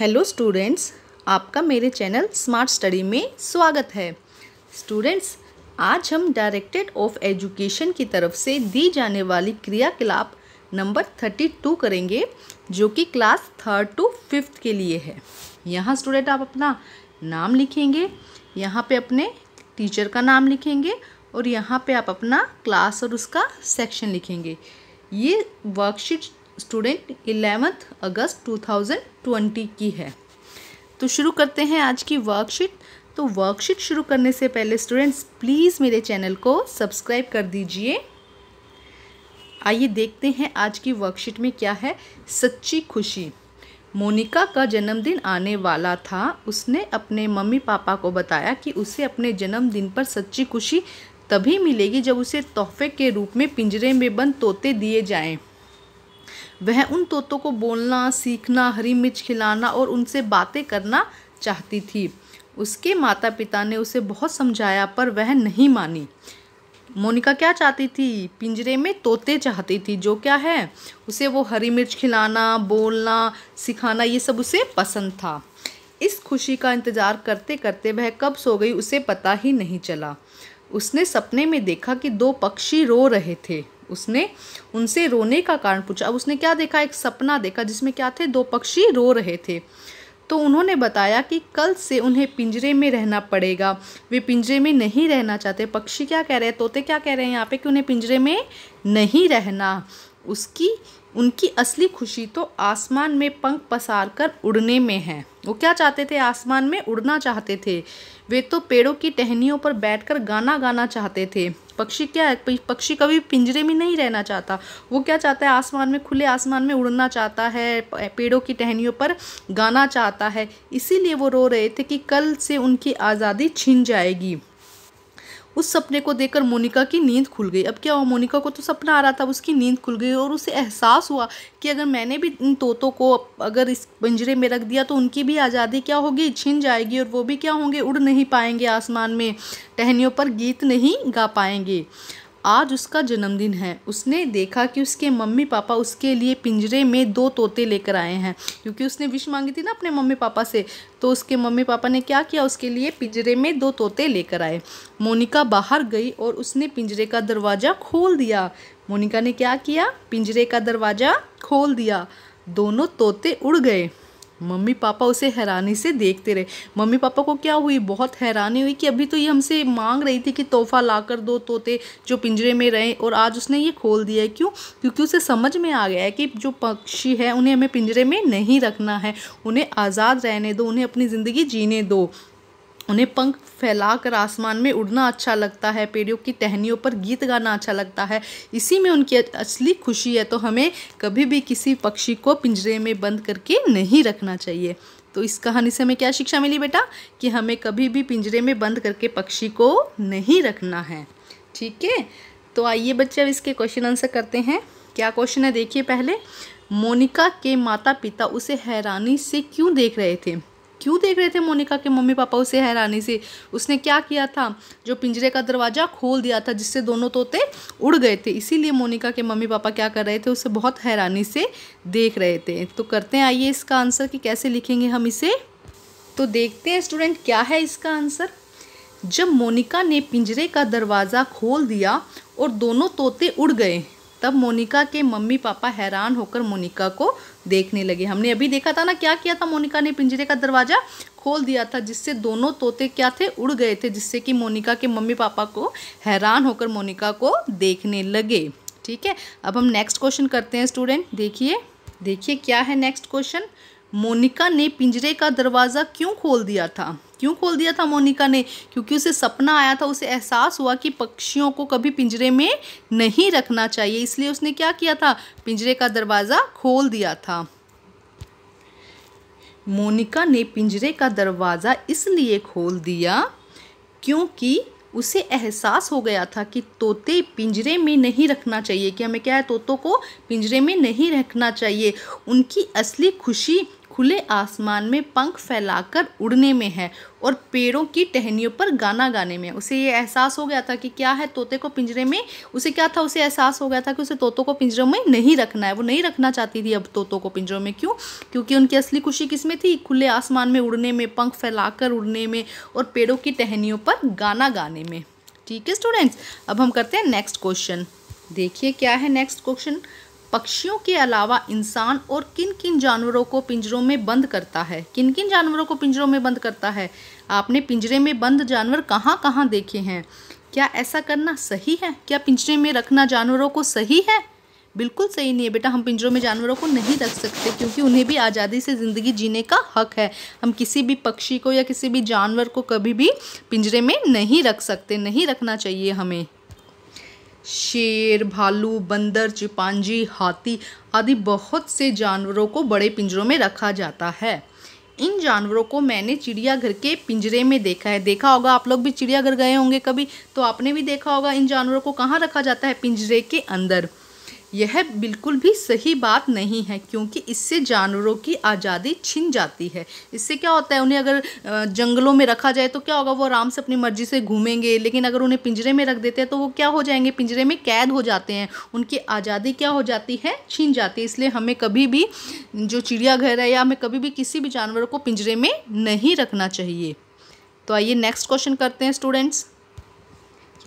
hello students आपका मेरे channel smart study में स्वागत है स्टूडेंट्स आज हम डायरेक्टेड ऑफ एजुकेशन की तरफ से दी जाने वाली क्रियाकलाप नंबर थर्टी टू करेंगे जो कि क्लास थर्ड टू फिफ्थ के लिए है यहाँ स्टूडेंट आप अपना नाम लिखेंगे यहाँ पे अपने टीचर का नाम लिखेंगे और यहाँ पर आप अपना क्लास और उसका सेक्शन लिखेंगे ये वर्कशीट स्टूडेंट इलेवंथ अगस्त 2020 की है तो शुरू करते हैं आज की वर्कशीट तो वर्कशीट शुरू करने से पहले स्टूडेंट्स प्लीज़ मेरे चैनल को सब्सक्राइब कर दीजिए आइए देखते हैं आज की वर्कशीट में क्या है सच्ची खुशी मोनिका का जन्मदिन आने वाला था उसने अपने मम्मी पापा को बताया कि उसे अपने जन्मदिन पर सच्ची खुशी तभी मिलेगी जब उसे तोहफे के रूप में पिंजरे में बंद तोते दिए जाएं वह उन तोतों को बोलना सीखना हरी मिर्च खिलाना और उनसे बातें करना चाहती थी उसके माता पिता ने उसे बहुत समझाया पर वह नहीं मानी मोनिका क्या चाहती थी पिंजरे में तोते चाहती थी जो क्या है उसे वो हरी मिर्च खिलाना बोलना सिखाना ये सब उसे पसंद था इस खुशी का इंतज़ार करते करते वह कब सो गई उसे पता ही नहीं चला उसने सपने में देखा कि दो पक्षी रो रहे थे उसने उनसे रोने का कारण पूछा अब उसने क्या देखा एक सपना देखा जिसमें क्या थे दो पक्षी रो रहे थे तो उन्होंने बताया कि कल से उन्हें पिंजरे में रहना पड़ेगा वे पिंजरे में नहीं रहना चाहते पक्षी क्या कह रहे हैं तोते क्या कह रहे हैं यहाँ पे कि उन्हें पिंजरे में नहीं रहना उसकी उनकी असली खुशी तो आसमान में पंख पसार कर उड़ने में है वो क्या चाहते थे आसमान में उड़ना चाहते थे वे तो पेड़ों की टहनियों पर बैठकर गाना गाना चाहते थे पक्षी क्या है पक्षी कभी पिंजरे में नहीं रहना चाहता वो क्या चाहता है आसमान में खुले आसमान में उड़ना चाहता है पेड़ों की टहनियों पर गाना चाहता है इसीलिए वो रो रहे थे कि कल से उनकी आज़ादी छिन जाएगी उस सपने को देखकर मोनिका की नींद खुल गई अब क्या हुआ मोनिका को तो सपना आ रहा था उसकी नींद खुल गई और उसे एहसास हुआ कि अगर मैंने भी इन तोतों को अगर इस पिंजरे में रख दिया तो उनकी भी आज़ादी क्या होगी छिन जाएगी और वो भी क्या होंगे उड़ नहीं पाएंगे आसमान में टहनियों पर गीत नहीं गा पाएंगे आज उसका जन्मदिन है उसने देखा कि उसके मम्मी पापा उसके लिए पिंजरे में दो तोते लेकर आए हैं क्योंकि उसने विश मांगी थी ना अपने मम्मी पापा से तो उसके मम्मी पापा ने क्या किया उसके लिए पिंजरे में दो तोते लेकर आए मोनिका बाहर गई और उसने पिंजरे का दरवाज़ा खोल दिया मोनिका ने क्या किया पिंजरे का दरवाज़ा खोल दिया दोनों तोते उड़ गए मम्मी पापा उसे हैरानी से देखते रहे मम्मी पापा को क्या हुई बहुत हैरानी हुई कि अभी तो ये हमसे मांग रही थी कि तोहफा ला कर दो तोते जो पिंजरे में रहे और आज उसने ये खोल दिया है क्यों क्योंकि उसे समझ में आ गया है कि जो पक्षी है उन्हें हमें पिंजरे में नहीं रखना है उन्हें आज़ाद रहने दो उन्हें अपनी ज़िंदगी जीने दो उन्हें पंख फैलाकर आसमान में उड़ना अच्छा लगता है पेड़ों की टहनियों पर गीत गाना अच्छा लगता है इसी में उनकी असली खुशी है तो हमें कभी भी किसी पक्षी को पिंजरे में बंद करके नहीं रखना चाहिए तो इस कहानी से हमें क्या शिक्षा मिली बेटा कि हमें कभी भी पिंजरे में बंद करके पक्षी को नहीं रखना है ठीक है तो आइए बच्चे अब इसके क्वेश्चन आंसर करते हैं क्या क्वेश्चन है देखिए पहले मोनिका के माता पिता उसे हैरानी से क्यों देख रहे थे क्यों देख रहे थे मोनिका के मम्मी पापा उसे हैरानी से उसने क्या किया था जो पिंजरे का दरवाज़ा खोल दिया था जिससे दोनों तोते उड़ गए थे इसीलिए मोनिका के मम्मी पापा क्या कर रहे थे उसे बहुत हैरानी से देख रहे थे तो करते हैं आइए इसका आंसर कि कैसे लिखेंगे हम इसे तो देखते हैं स्टूडेंट क्या है इसका आंसर जब मोनिका ने पिंजरे का दरवाज़ा खोल दिया और दोनों तोते उड़ गए तब मोनिका के मम्मी पापा हैरान होकर मोनिका को देखने लगे हमने अभी देखा था ना क्या किया था मोनिका ने पिंजरे का दरवाज़ा खोल दिया था जिससे दोनों तोते क्या थे उड़ गए थे जिससे कि मोनिका के मम्मी पापा को हैरान होकर मोनिका को देखने लगे ठीक है अब हम नेक्स्ट क्वेश्चन करते हैं स्टूडेंट देखिए देखिए क्या है नेक्स्ट क्वेश्चन मोनिका ने पिंजरे का दरवाज़ा क्यों खोल दिया था क्यों खोल दिया था मोनिका ने क्योंकि उसे सपना आया था उसे एहसास हुआ कि पक्षियों को कभी पिंजरे में नहीं रखना चाहिए इसलिए उसने क्या किया था पिंजरे का दरवाज़ा खोल दिया था मोनिका ने पिंजरे का दरवाज़ा इसलिए खोल दिया क्योंकि उसे एहसास हो गया था कि तोते पिंजरे में नहीं रखना चाहिए कि हमें क्या है तोतों को पिंजरे में नहीं रखना चाहिए उनकी असली खुशी खुले आसमान में पंख फैलाकर उड़ने में है और पेड़ों की टहनियों पर गाना गाने में उसे ये एहसास हो गया था कि क्या है तोते को पिंजरे में उसे क्या था उसे एहसास हो गया था कि उसे तोतों को पिंजरों में नहीं रखना है वो नहीं रखना चाहती थी अब तोतों को पिंजरों में क्यों क्योंकि उनकी असली खुशी किस में थी खुले आसमान में उड़ने में पंख फैलाकर उड़ने में और पेड़ों की टहनियों पर गाना गाने में ठीक है स्टूडेंट्स अब हम करते हैं नेक्स्ट क्वेश्चन देखिए क्या है नेक्स्ट क्वेश्चन पक्षियों के अलावा इंसान और किन किन जानवरों को पिंजरों में बंद करता है किन किन जानवरों को पिंजरों में बंद करता है आपने पिंजरे में बंद जानवर कहाँ कहाँ देखे हैं क्या ऐसा करना सही है क्या पिंजरे में रखना जानवरों को सही है बिल्कुल सही नहीं है बेटा हम पिंजरों में जानवरों को नहीं रख सकते क्योंकि उन्हें भी आज़ादी से ज़िंदगी जीने का हक है हम किसी भी पक्षी को या किसी भी जानवर को कभी भी पिंजरे में नहीं रख सकते नहीं रखना चाहिए हमें शेर भालू बंदर चिपांजी हाथी आदि बहुत से जानवरों को बड़े पिंजरों में रखा जाता है इन जानवरों को मैंने चिड़ियाघर के पिंजरे में देखा है देखा होगा आप लोग भी चिड़ियाघर गए होंगे कभी तो आपने भी देखा होगा इन जानवरों को कहाँ रखा जाता है पिंजरे के अंदर यह बिल्कुल भी सही बात नहीं है क्योंकि इससे जानवरों की आज़ादी छिन जाती है इससे क्या होता है उन्हें अगर जंगलों में रखा जाए तो क्या होगा वो आराम से अपनी मर्ज़ी से घूमेंगे लेकिन अगर उन्हें पिंजरे में रख देते हैं तो वो क्या हो जाएंगे पिंजरे में कैद हो जाते हैं उनकी आज़ादी क्या हो जाती है छिन जाती है इसलिए हमें कभी भी जो चिड़ियाघर है या हमें कभी भी किसी भी जानवर को पिंजरे में नहीं रखना चाहिए तो आइए नेक्स्ट क्वेश्चन करते हैं स्टूडेंट्स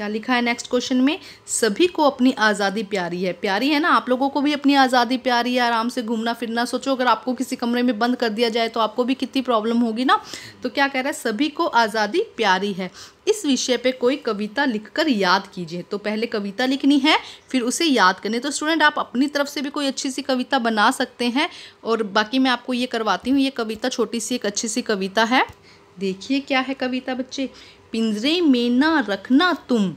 क्या लिखा है नेक्स्ट क्वेश्चन में सभी को अपनी आज़ादी प्यारी है प्यारी है ना आप लोगों को भी अपनी आज़ादी प्यारी है आराम से घूमना फिरना सोचो अगर आपको किसी कमरे में बंद कर दिया जाए तो आपको भी कितनी प्रॉब्लम होगी ना तो क्या कह रहा है सभी को आज़ादी प्यारी है इस विषय पे कोई कविता लिखकर याद कीजिए तो पहले कविता लिखनी है फिर उसे याद करने तो स्टूडेंट आप अपनी तरफ से भी कोई अच्छी सी कविता बना सकते हैं और बाकी मैं आपको ये करवाती हूँ ये कविता छोटी सी एक अच्छी सी कविता है देखिए क्या है कविता बच्चे पिंजरे में ना रखना तुम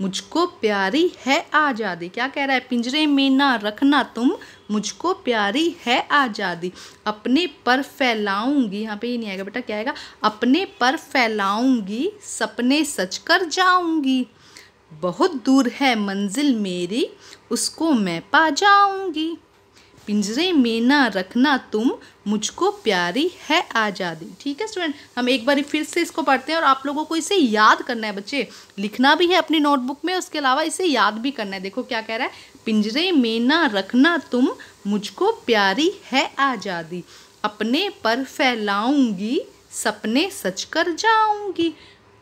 मुझको प्यारी है आज़ादी क्या कह रहा है पिंजरे में ना रखना तुम मुझको प्यारी है आज़ादी अपने पर फैलाऊंगी यहाँ पे ये नहीं आएगा बेटा क्या आएगा अपने पर फैलाऊंगी सपने सच कर जाऊंगी बहुत दूर है मंजिल मेरी उसको मैं पा जाऊंगी पिंजरे में ना रखना तुम मुझको प्यारी है आज़ादी ठीक है स्टूडेंट हम एक बार फिर से इसको पढ़ते हैं और आप लोगों को इसे याद करना है बच्चे लिखना भी है अपनी नोटबुक में उसके अलावा इसे याद भी करना है देखो क्या कह रहा है पिंजरे में ना रखना तुम मुझको प्यारी है आज़ादी अपने पर फैलाऊंगी सपने सच कर जाऊंगी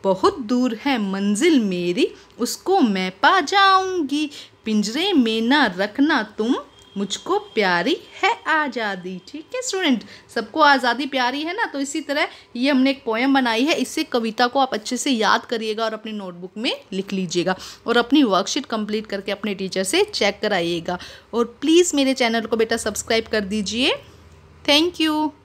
बहुत दूर है मंजिल मेरी उसको मैं पा जाऊंगी पिंजरे में ना रखना तुम मुझको प्यारी है आज़ादी ठीक है स्टूडेंट सबको आज़ादी प्यारी है ना तो इसी तरह ये हमने एक पोएम बनाई है इससे कविता को आप अच्छे से याद करिएगा और अपनी नोटबुक में लिख लीजिएगा और अपनी वर्कशीट कंप्लीट करके अपने टीचर से चेक कराइएगा और प्लीज़ मेरे चैनल को बेटा सब्सक्राइब कर दीजिए थैंक यू